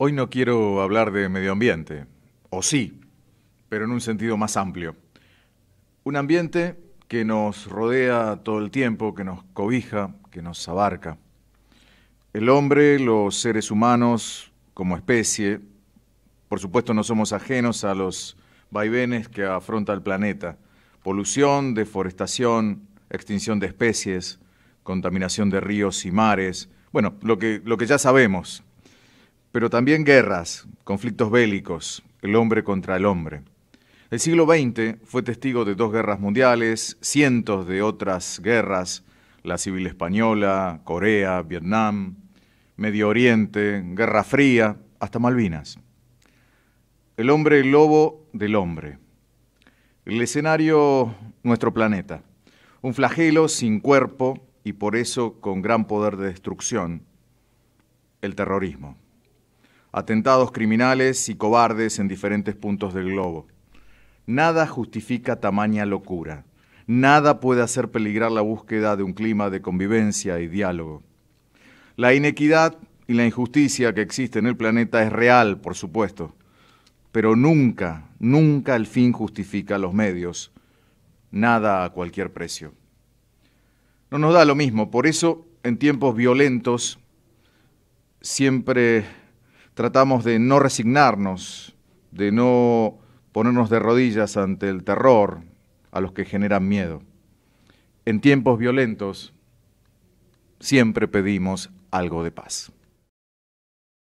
Hoy no quiero hablar de medio ambiente, o sí, pero en un sentido más amplio. Un ambiente que nos rodea todo el tiempo, que nos cobija, que nos abarca. El hombre, los seres humanos como especie, por supuesto no somos ajenos a los vaivenes que afronta el planeta. Polución, deforestación, extinción de especies, contaminación de ríos y mares, bueno, lo que, lo que ya sabemos, pero también guerras, conflictos bélicos, el hombre contra el hombre. El siglo XX fue testigo de dos guerras mundiales, cientos de otras guerras, la civil española, Corea, Vietnam, Medio Oriente, Guerra Fría, hasta Malvinas. El hombre el lobo del hombre. El escenario, nuestro planeta. Un flagelo sin cuerpo y por eso con gran poder de destrucción, el terrorismo atentados criminales y cobardes en diferentes puntos del globo. Nada justifica tamaña locura. Nada puede hacer peligrar la búsqueda de un clima de convivencia y diálogo. La inequidad y la injusticia que existe en el planeta es real, por supuesto, pero nunca, nunca el fin justifica los medios. Nada a cualquier precio. No nos da lo mismo, por eso en tiempos violentos siempre tratamos de no resignarnos, de no ponernos de rodillas ante el terror a los que generan miedo. En tiempos violentos siempre pedimos algo de paz.